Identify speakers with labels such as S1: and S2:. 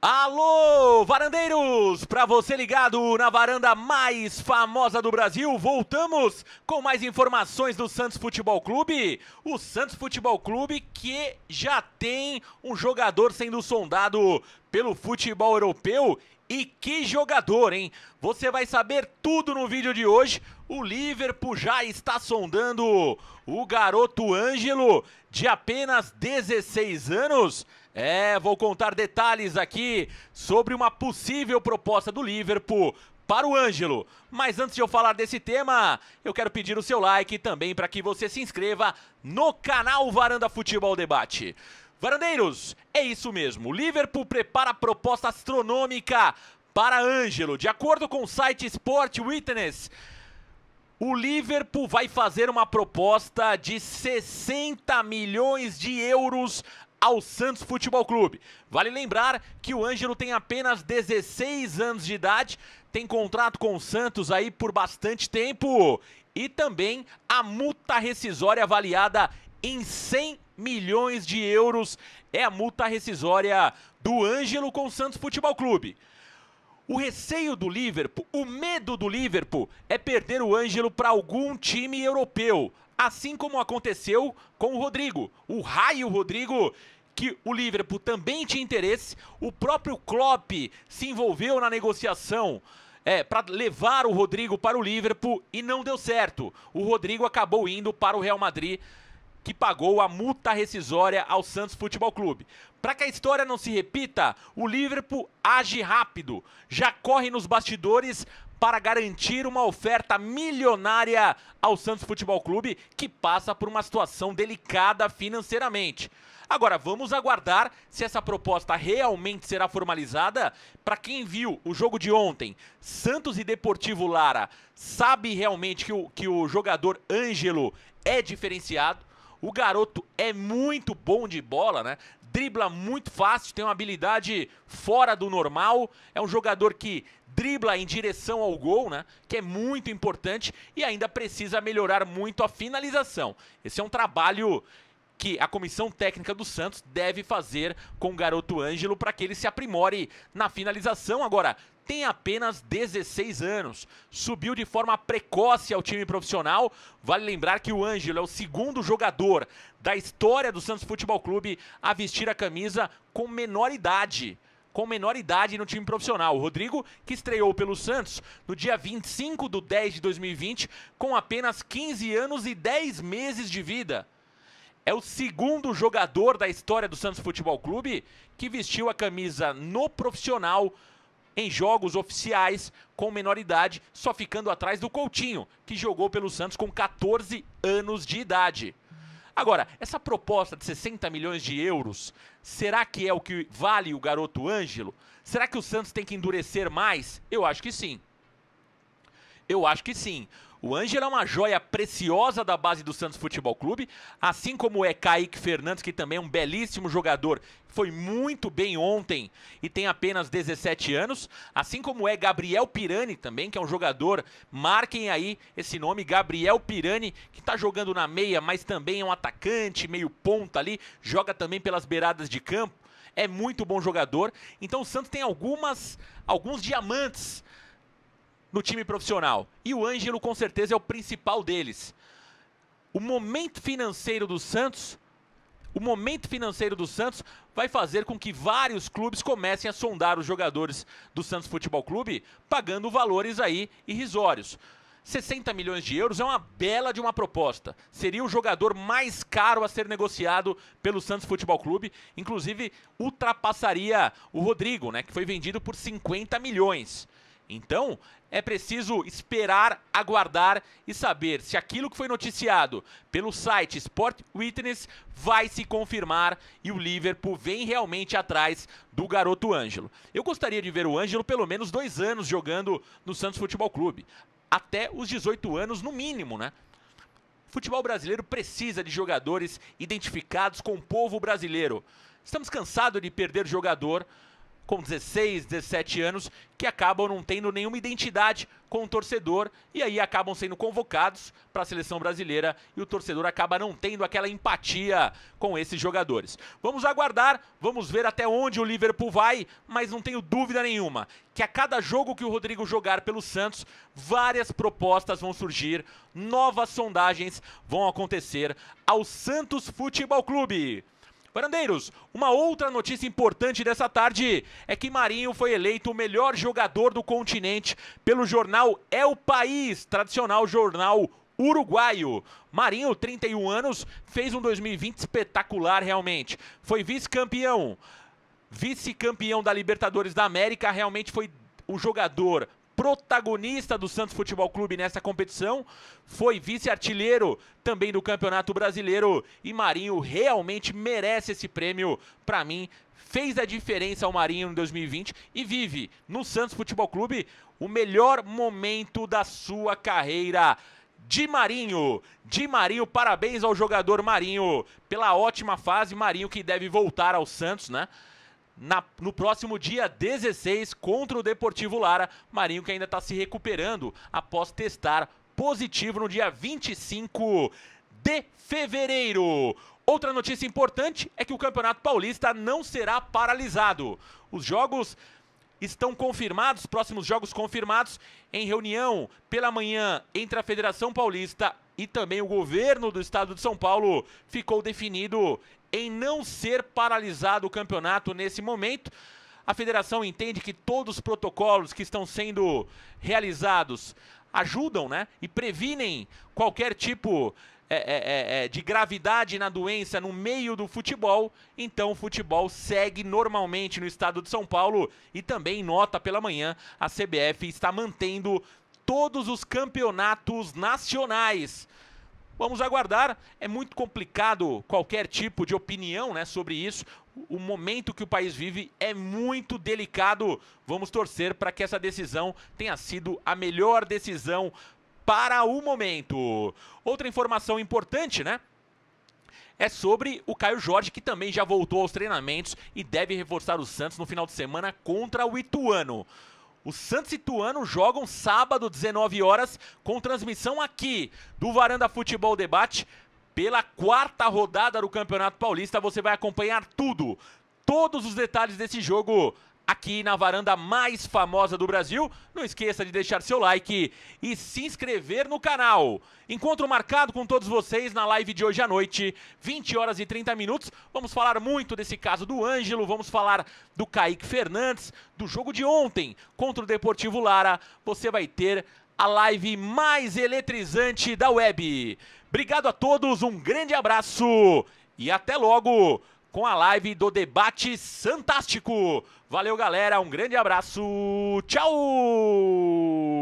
S1: Alô, varandeiros! Para você ligado na varanda mais famosa do Brasil, voltamos com mais informações do Santos Futebol Clube. O Santos Futebol Clube que já tem um jogador sendo sondado pelo futebol europeu e que jogador, hein? Você vai saber tudo no vídeo de hoje. O Liverpool já está sondando o garoto Ângelo, de apenas 16 anos, é, vou contar detalhes aqui sobre uma possível proposta do Liverpool para o Ângelo. Mas antes de eu falar desse tema, eu quero pedir o seu like também para que você se inscreva no canal Varanda Futebol Debate. Varandeiros, é isso mesmo. O Liverpool prepara proposta astronômica para Ângelo. De acordo com o site Sport Witness, o Liverpool vai fazer uma proposta de 60 milhões de euros ao Santos Futebol Clube. Vale lembrar que o Ângelo tem apenas 16 anos de idade, tem contrato com o Santos aí por bastante tempo e também a multa rescisória avaliada em 100 milhões de euros é a multa rescisória do Ângelo com o Santos Futebol Clube. O receio do Liverpool, o medo do Liverpool é perder o Ângelo para algum time europeu, assim como aconteceu com o Rodrigo. O Raio Rodrigo que o Liverpool também tinha interesse. O próprio Klopp se envolveu na negociação é, para levar o Rodrigo para o Liverpool e não deu certo. O Rodrigo acabou indo para o Real Madrid, que pagou a multa rescisória ao Santos Futebol Clube. Para que a história não se repita, o Liverpool age rápido, já corre nos bastidores para garantir uma oferta milionária ao Santos Futebol Clube, que passa por uma situação delicada financeiramente. Agora, vamos aguardar se essa proposta realmente será formalizada. Para quem viu o jogo de ontem, Santos e Deportivo Lara, sabe realmente que o, que o jogador Ângelo é diferenciado. O garoto é muito bom de bola, né? dribla muito fácil, tem uma habilidade fora do normal, é um jogador que dribla em direção ao gol, né? Que é muito importante e ainda precisa melhorar muito a finalização. Esse é um trabalho que a comissão técnica do Santos deve fazer com o garoto Ângelo para que ele se aprimore na finalização. Agora, tem apenas 16 anos, subiu de forma precoce ao time profissional. Vale lembrar que o Ângelo é o segundo jogador da história do Santos Futebol Clube a vestir a camisa com menor idade com menor idade no time profissional. O Rodrigo, que estreou pelo Santos no dia 25 de 10 de 2020, com apenas 15 anos e 10 meses de vida. É o segundo jogador da história do Santos Futebol Clube que vestiu a camisa no profissional em jogos oficiais com menor idade, só ficando atrás do Coutinho, que jogou pelo Santos com 14 anos de idade. Agora, essa proposta de 60 milhões de euros, será que é o que vale o garoto Ângelo? Será que o Santos tem que endurecer mais? Eu acho que sim. Eu acho que sim. O Ângelo é uma joia preciosa da base do Santos Futebol Clube, assim como é Kaique Fernandes, que também é um belíssimo jogador, foi muito bem ontem e tem apenas 17 anos, assim como é Gabriel Pirani também, que é um jogador, marquem aí esse nome, Gabriel Pirani, que está jogando na meia, mas também é um atacante, meio ponta ali, joga também pelas beiradas de campo, é muito bom jogador. Então o Santos tem algumas alguns diamantes no time profissional. E o Ângelo, com certeza, é o principal deles. O momento financeiro do Santos, o momento financeiro do Santos vai fazer com que vários clubes comecem a sondar os jogadores do Santos Futebol Clube, pagando valores aí irrisórios. 60 milhões de euros é uma bela de uma proposta. Seria o jogador mais caro a ser negociado pelo Santos Futebol Clube, inclusive ultrapassaria o Rodrigo, né, que foi vendido por 50 milhões. Então, é preciso esperar, aguardar e saber se aquilo que foi noticiado pelo site Sport Witness vai se confirmar e o Liverpool vem realmente atrás do garoto Ângelo. Eu gostaria de ver o Ângelo pelo menos dois anos jogando no Santos Futebol Clube. Até os 18 anos, no mínimo, né? O futebol brasileiro precisa de jogadores identificados com o povo brasileiro. Estamos cansados de perder jogador com 16, 17 anos que acabam não tendo nenhuma identidade com o torcedor e aí acabam sendo convocados para a seleção brasileira e o torcedor acaba não tendo aquela empatia com esses jogadores. Vamos aguardar, vamos ver até onde o Liverpool vai, mas não tenho dúvida nenhuma que a cada jogo que o Rodrigo jogar pelo Santos, várias propostas vão surgir, novas sondagens vão acontecer ao Santos Futebol Clube. Parandeiros, uma outra notícia importante dessa tarde é que Marinho foi eleito o melhor jogador do continente pelo jornal É o País, tradicional jornal uruguaio. Marinho, 31 anos, fez um 2020 espetacular realmente. Foi vice-campeão, vice-campeão da Libertadores da América, realmente foi o jogador protagonista do Santos Futebol Clube nessa competição, foi vice-artilheiro também do Campeonato Brasileiro e Marinho realmente merece esse prêmio. Para mim, fez a diferença ao Marinho em 2020 e vive no Santos Futebol Clube o melhor momento da sua carreira. de Marinho. de Marinho, parabéns ao jogador Marinho pela ótima fase. Marinho que deve voltar ao Santos, né? na, no próximo dia 16 contra o Deportivo Lara. Marinho que ainda está se recuperando após testar positivo no dia 25 de fevereiro. Outra notícia importante é que o Campeonato Paulista não será paralisado. Os jogos estão confirmados, próximos jogos confirmados, em reunião pela manhã entre a Federação Paulista e também o governo do estado de São Paulo, ficou definido em não ser paralisado o campeonato nesse momento. A federação entende que todos os protocolos que estão sendo realizados ajudam né, e previnem qualquer tipo é, é, é, é de gravidade na doença no meio do futebol. Então, o futebol segue normalmente no estado de São Paulo e também, nota pela manhã, a CBF está mantendo todos os campeonatos nacionais. Vamos aguardar. É muito complicado qualquer tipo de opinião né, sobre isso. O momento que o país vive é muito delicado. Vamos torcer para que essa decisão tenha sido a melhor decisão para o momento. Outra informação importante, né? é sobre o Caio Jorge, que também já voltou aos treinamentos e deve reforçar o Santos no final de semana contra o Ituano. O Santos e Tuano jogam sábado, 19 horas, com transmissão aqui do Varanda Futebol Debate. Pela quarta rodada do Campeonato Paulista, você vai acompanhar tudo, todos os detalhes desse jogo aqui na varanda mais famosa do Brasil. Não esqueça de deixar seu like e se inscrever no canal. Encontro marcado com todos vocês na live de hoje à noite, 20 horas e 30 minutos. Vamos falar muito desse caso do Ângelo, vamos falar do Kaique Fernandes, do jogo de ontem contra o Deportivo Lara. Você vai ter a live mais eletrizante da web. Obrigado a todos, um grande abraço e até logo! com a live do Debate fantástico. Valeu, galera. Um grande abraço. Tchau!